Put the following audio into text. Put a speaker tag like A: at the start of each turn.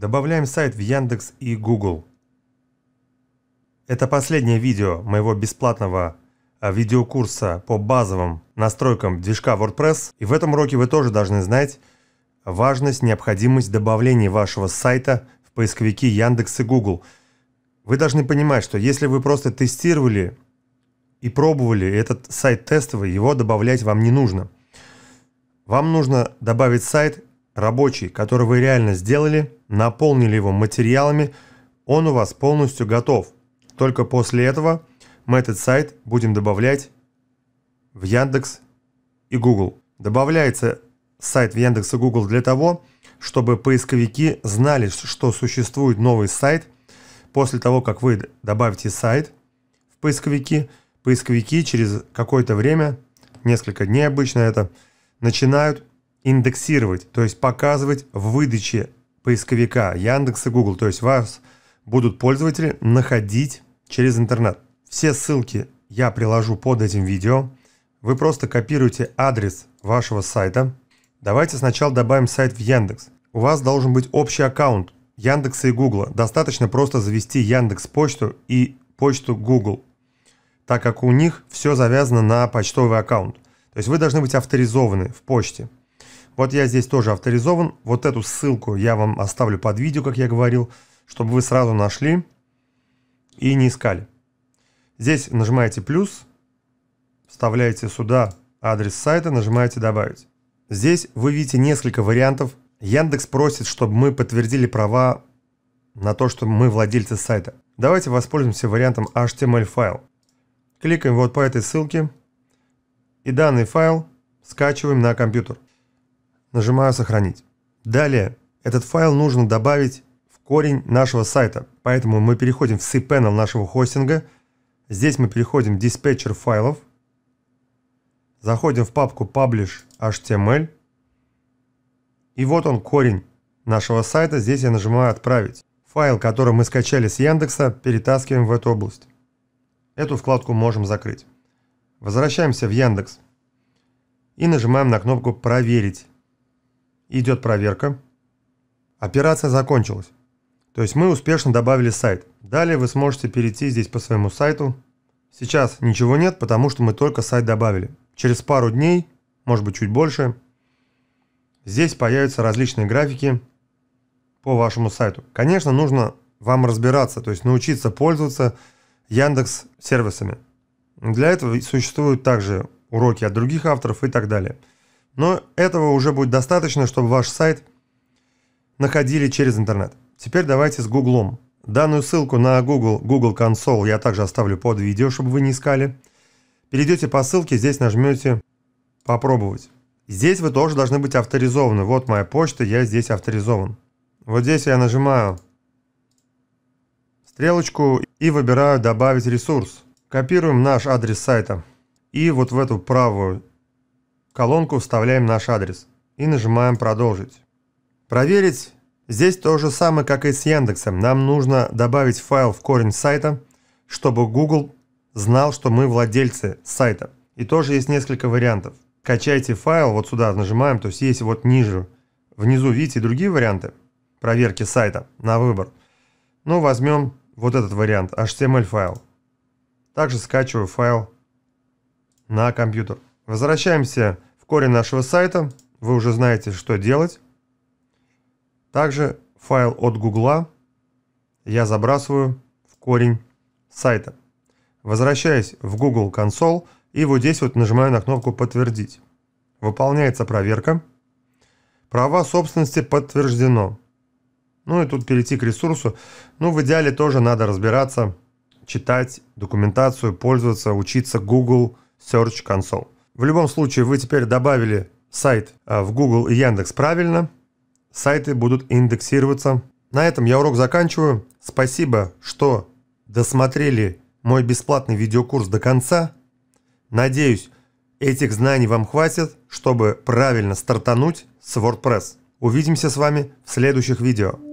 A: Добавляем сайт в Яндекс и Google. Это последнее видео моего бесплатного а, видеокурса по базовым настройкам движка WordPress. И в этом уроке вы тоже должны знать важность, необходимость добавления вашего сайта в поисковики Яндекс и Google. Вы должны понимать, что если вы просто тестировали и пробовали этот сайт тестовый, его добавлять вам не нужно. Вам нужно добавить сайт рабочий, который вы реально сделали, наполнили его материалами, он у вас полностью готов. Только после этого мы этот сайт будем добавлять в Яндекс и Google. Добавляется сайт в Яндекс и Google для того, чтобы поисковики знали, что существует новый сайт. После того, как вы добавите сайт в поисковики, поисковики через какое-то время, несколько дней обычно это, начинают индексировать, то есть показывать в выдаче поисковика Яндекс и Google. То есть вас будут пользователи находить через интернет. Все ссылки я приложу под этим видео. Вы просто копируете адрес вашего сайта. Давайте сначала добавим сайт в Яндекс. У вас должен быть общий аккаунт Яндекса и Google. Достаточно просто завести Яндекс Почту и почту Google, так как у них все завязано на почтовый аккаунт. То есть вы должны быть авторизованы в почте. Вот я здесь тоже авторизован. Вот эту ссылку я вам оставлю под видео, как я говорил, чтобы вы сразу нашли и не искали. Здесь нажимаете плюс, вставляете сюда адрес сайта, нажимаете «Добавить». Здесь вы видите несколько вариантов. Яндекс просит, чтобы мы подтвердили права на то, что мы владельцы сайта. Давайте воспользуемся вариантом HTML-файл. Кликаем вот по этой ссылке и данный файл скачиваем на компьютер. Нажимаю «Сохранить». Далее этот файл нужно добавить в корень нашего сайта, поэтому мы переходим в cPanel нашего хостинга, здесь мы переходим в диспетчер файлов, заходим в папку Publish HTML эм и вот он корень нашего сайта, здесь я нажимаю «Отправить». Файл, который мы скачали с Яндекса, перетаскиваем в эту область. Эту вкладку можем закрыть. Возвращаемся в Яндекс и нажимаем на кнопку «Проверить». Идет проверка. Операция закончилась. То есть мы успешно добавили сайт. Далее вы сможете перейти здесь по своему сайту. Сейчас ничего нет, потому что мы только сайт добавили. Через пару дней, может быть чуть больше, здесь появятся различные графики по вашему сайту. Конечно, нужно вам разбираться, то есть научиться пользоваться Яндекс сервисами. Для этого существуют также уроки от других авторов и так далее. Но этого уже будет достаточно, чтобы ваш сайт находили через интернет. Теперь давайте с Гуглом. Данную ссылку на Google, Google Console я также оставлю под видео, чтобы вы не искали. Перейдете по ссылке, здесь нажмете «Попробовать». Здесь вы тоже должны быть авторизованы. Вот моя почта, я здесь авторизован. Вот здесь я нажимаю стрелочку и выбираю «Добавить ресурс». Копируем наш адрес сайта. И вот в эту правую колонку вставляем наш адрес и нажимаем «Продолжить». Проверить здесь то же самое, как и с Яндексом. Нам нужно добавить файл в корень сайта, чтобы Google знал, что мы владельцы сайта. И тоже есть несколько вариантов. Качайте файл, вот сюда нажимаем, то есть есть вот ниже, внизу видите другие варианты проверки сайта на выбор. Ну, возьмем вот этот вариант, HTML файл. Также скачиваю файл на компьютер. Возвращаемся корень нашего сайта. Вы уже знаете, что делать. Также файл от Гугла я забрасываю в корень сайта. Возвращаюсь в Google Console и вот здесь вот нажимаю на кнопку «Подтвердить». Выполняется проверка. Права собственности подтверждено. Ну и тут перейти к ресурсу. Ну, в идеале тоже надо разбираться, читать документацию, пользоваться, учиться Google Search Console. В любом случае, вы теперь добавили сайт а, в Google и Яндекс правильно. Сайты будут индексироваться. На этом я урок заканчиваю. Спасибо, что досмотрели мой бесплатный видеокурс до конца. Надеюсь, этих знаний вам хватит, чтобы правильно стартануть с WordPress. Увидимся с вами в следующих видео.